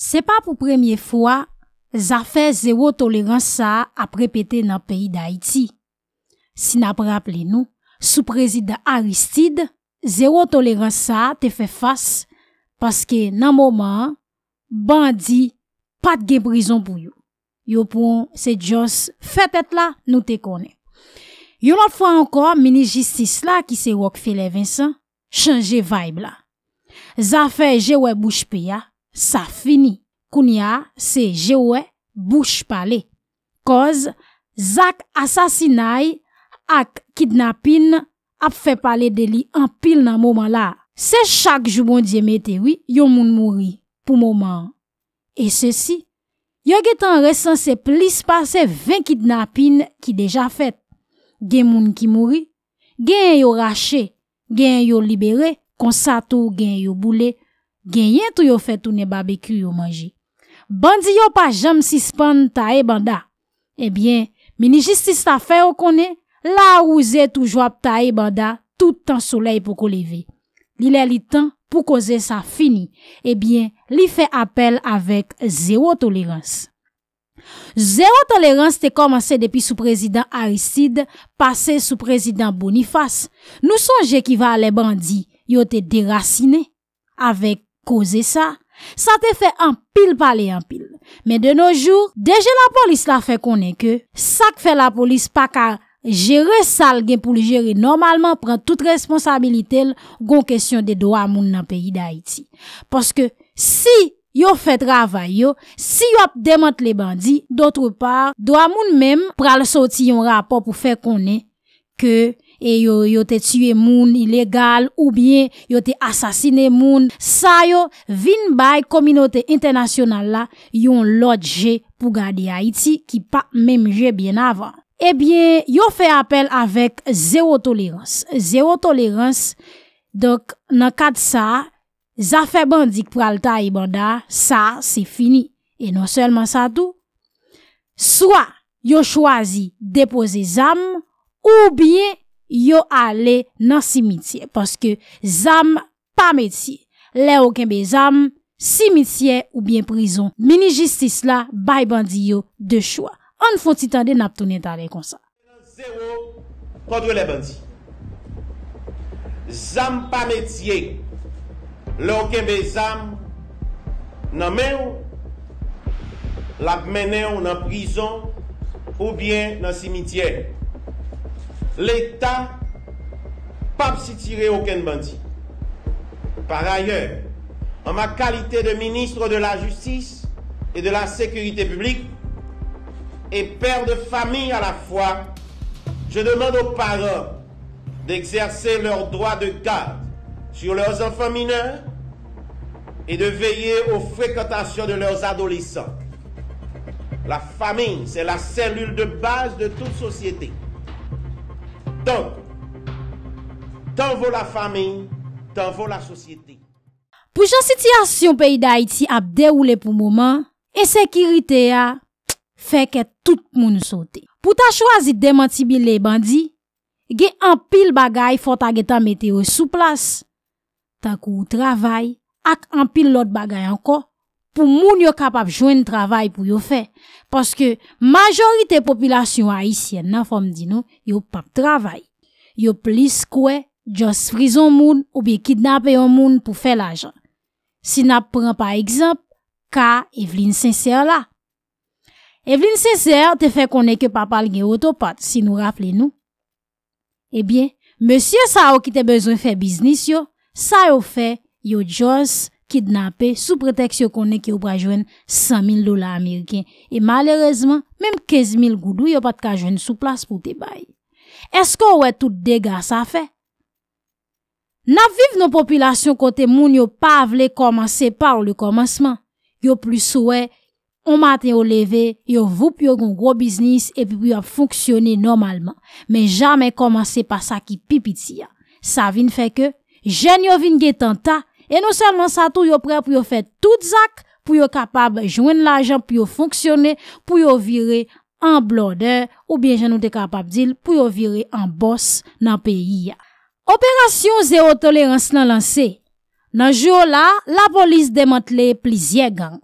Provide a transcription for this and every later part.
Se pa pou premye fwa, zafè zè wò tolèran sa ap repete nan peyi d'Haïti. Si nan prè ap lè nou, sou prezidè Aristide, zè wò tolèran sa te fè fass paske nan mouman, bandi pat gen brison pou yon. Yon pou se djos fè pèt la nou te konè. Yon not fwa ankon, mini jistis la ki se wòk fè lè Vincent, chanje vaib la. Zafè jè wè bouj pey ya, Sa fini, koun ya se jewe bouche pale. Koz, zak asasinay ak kidnapin ap fe pale deli an pil nan mouman la. Se chak joubon diye metewi, yon moun mouri pou mouman. E se si, yo getan resanse plis pase 20 kidnapin ki deja fet. Gen moun ki mouri, gen yo rache, gen yo libere, konsato gen yo boule. Genyen tou yo fet tou ne babeku yo manje. Bandi yo pa jam sispan ta e banda. Ebyen, mini jistis ta fe yo kone, la ouze tou jwap ta e banda tout an soley pou kouleve. Li le li tan pou koze sa fini. Ebyen, li fe apel avek zero tolerans. Zero tolerans te komanse depi sou prezident Aristide, pase sou prezident Boniface. Nou sonje ki va ale bandi, yo te derasine. Koze sa, sa te fe empil pale empil. Men de noujou, deje la polis la fe konen ke, sak fe la polis pa ka jere sal gen pou li jere normalman pren tout responsabilitel gon kesyon de do amoun nan peyi da iti. Paske si yo fe travay yo, si yo ap demant le bandi, d'otre par, do amoun menm pral soti yon rapor pou fe konen ke... E yo te tue moun ilegal ou bien yo te asasine moun. Sa yo vin bay kominote internasyonal la yon lot je pou gadi Haiti ki pa menm je bien avan. E bien yo fe apel avek zero tolerans. Zero tolerans, dok nan kat sa, za fe bandik pou al ta ibanda, e sa se fini. E non selman sa tou. Soa yo chwazi depoze zam ou bien... yo ale nan simitye paske zam pa metye le oken be zam simitye ou bien prizon mini jistis la bay bandi yo de chwa. An fwoti tande nap tonen tanen konsa. Zero, kwa dwe le bandi zam pa metye le oken be zam nan men ou la men ou nan prizon ou bien nan simitye l'État pas si tirer aucun bandit. Par ailleurs, en ma qualité de ministre de la Justice et de la Sécurité publique et père de famille à la fois, je demande aux parents d'exercer leurs droits de garde sur leurs enfants mineurs et de veiller aux fréquentations de leurs adolescents. La famille, c'est la cellule de base de toute société. Ton, ton vou la fami, ton vou la sosyete. Pou jan siti asyon peyi da iti ap deroule pou mouman, e sekirite ya feke tout moun sou te. Pou ta chwazi demanti bil le bandi, ge an pil bagay fota ge tan meteo sou plas, ta kou travay ak an pil lot bagay anko. pou moun yo kapap jwen travay pou yo fe. Paske, majorite popilasyon haisyen nan fom di nou, yo pap travay. Yo plis kwe, jos frizon moun, ou biye kidnapen yon moun pou fe la jan. Si nap pren pa ekzamp, ka Evelyn Sincere la. Evelyn Sincere te fe konen ke papal gen otopat, si nou rafle nou. Ebyen, eh monsye sa ou ki te bezon fe biznis yo, sa ou fe yo jos kidnapè, sou preteksyon konè ki ou pra jwen 100.000 dola Ameriken. E malèrezman, mèm 15.000 goudou yo pat ka jwen sou plas pou te bay. Esko ouè tout dega sa fè? Na viv nou popilasyon kote moun yo pa vle komanse par le komanseman. Yo pli souè, ou maten yo leve, yo vup yo goun gro biznis, epi pi a fonksyonè normalman. Mè jamè komanse pa sa ki pipiti ya. Sa vin fè ke, jen yo vin getan ta E nou san lan sa tou yo pre pou yo fet tout zak pou yo kapab jwen la jan pou yo fonksyone pou yo vire an bloder ou bien jan nou de kapab dil pou yo vire an boss nan peyi. Operasyon zero tolerance nan lan se. Nan jyo la, la polis demantle plizye gang.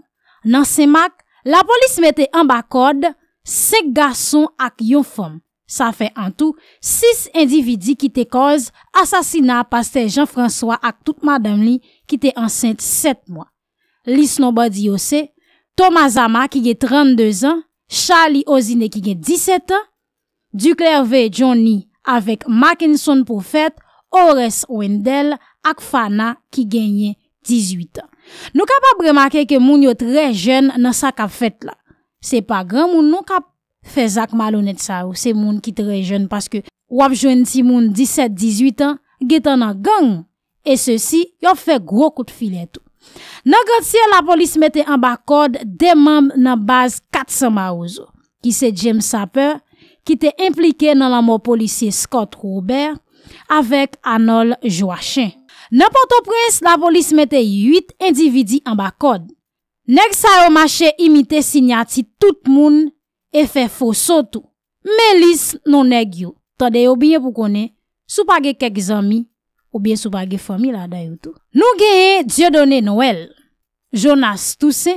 Nan se mak, la polis mette an bakod se gason ak yon fom. Sa fe an tou, 6 individi ki te koz asasina paste Jean-François ak tout madame li ki te ansente 7 mwa. Lys Nobody Ose, Thomas Zama ki ge 32 an, Charlie Ozine ki ge 17 an, Ducler V. Johnny avek Mackinson pou fet, Horace Wendell ak Fana ki genye 18 an. Nou ka pa brema ke ke moun yo tre jen nan sa ka fet la. Se pa gran moun nou ka Fè Zak Malounet sa ou, se moun ki tre jen, paske wap jwen ti moun 17-18 an, getan nan gang. E se si, yon fè gro kout filet ou. Nan gant se la polis mette an bak kod, deman nan baz 400 marouzo. Ki se James Saper, ki te implike nan la mou polisie Scott Robert, avek Anol Joachin. Nan panto pres, la polis mette 8 individi an bak kod. Nek sa yo mache imite sinyati tout moun, Efè fò sotou, mèlis nonè gyo. Tade yo bine pou konè, sou page kek zami ou bie sou page fami la dayoutou. Nou geye, Diodone Noel, Jonas Tousé,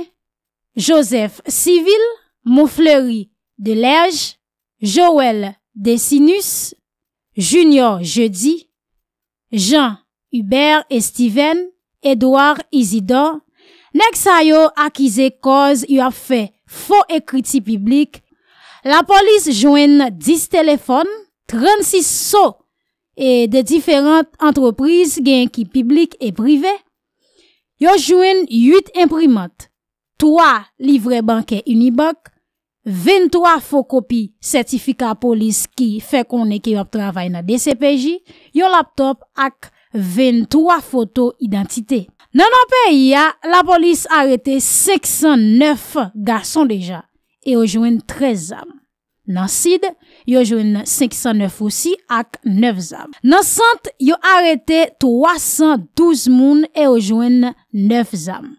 Joseph Civil, Moufleury Delerge, Joel Desinus, Junior Jeudy, Jean-Hubert Estiven, Edouard Isidore. Nèk sa yo akize koz yo ap fè fò ekriti piblik, La polis jwen 10 telefon, 36 so e de diferent antreprise gen ki publik e prive. Yo jwen 8 imprimant, 3 livre banke unibank, 23 fokopi sertifika polis ki fe kon e ki wap travay na DCPJ. Yo laptop ak 23 foto identite. Nan anpe ya, la polis arete 609 gason deja. yo jwen 13 zam. Nan Sid, yo jwen 509 osi ak 9 zam. Nan Sant, yo arete 312 moun, yo jwen 9 zam.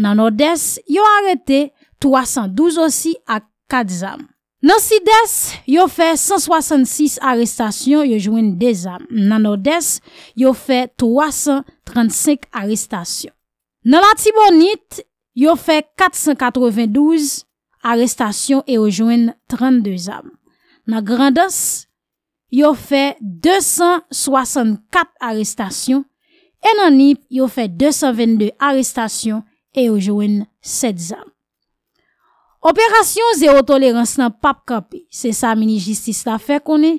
Nan Odess, yo arete 312 osi ak 4 zam. Nan Sides, yo fe 166 aristasyon, yo jwen 2 zam. Nan Odess, yo fe 335 aristasyon. Nan Atibonit, yo fe 492 Arestasyon e yo jwen 32 am. Na grandas, yo fe 264 arestasyon. E nan nip, yo fe 222 arestasyon e yo jwen 7 am. Operasyon ze o tolerans nan pap kapi, se sa mini jistis la fe konen,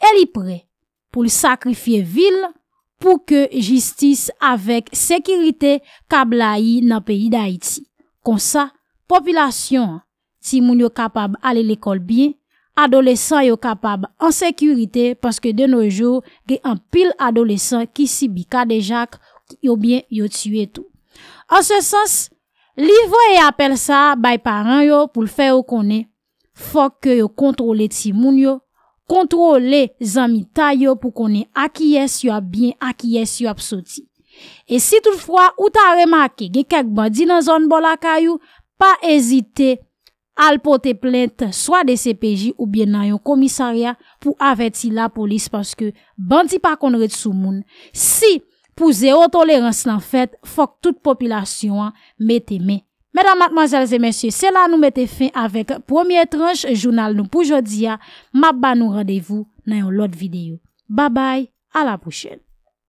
el i pre pou l sakrifye vil pou ke jistis avek sekirite kabla yi nan peyi da iti. Kon sa, populasyon an. ti moun yo kapab ale l'ekol bin, adolesan yo kapab an sekurite, paske de nou jou, gen an pil adolesan ki si bika de jak, yo bin yo tue tou. An se sens, li vo e apel sa bay paran yo, pou l'fe ou konen, fok yo kontrole ti moun yo, kontrole zanmi ta yo, pou konen akiyes yo ap bin, akiyes yo ap soti. E si tout fwa, ou ta remake gen kek bandi nan zon bol akayou, pa ezite, al pote plente swa de CPJ ou bie nan yon komisarya pou aveti la polis paske bandi pa kon red sou moun. Si pou ze o tolerans nan fet, fok tout populasyon mette men. Medan matmazal zemensye, se la nou mette fin avèk premier tranche jounal nou pou jodi ya, mab ba nou radevou nan yon lot videyo. Ba bay, ala pou chen.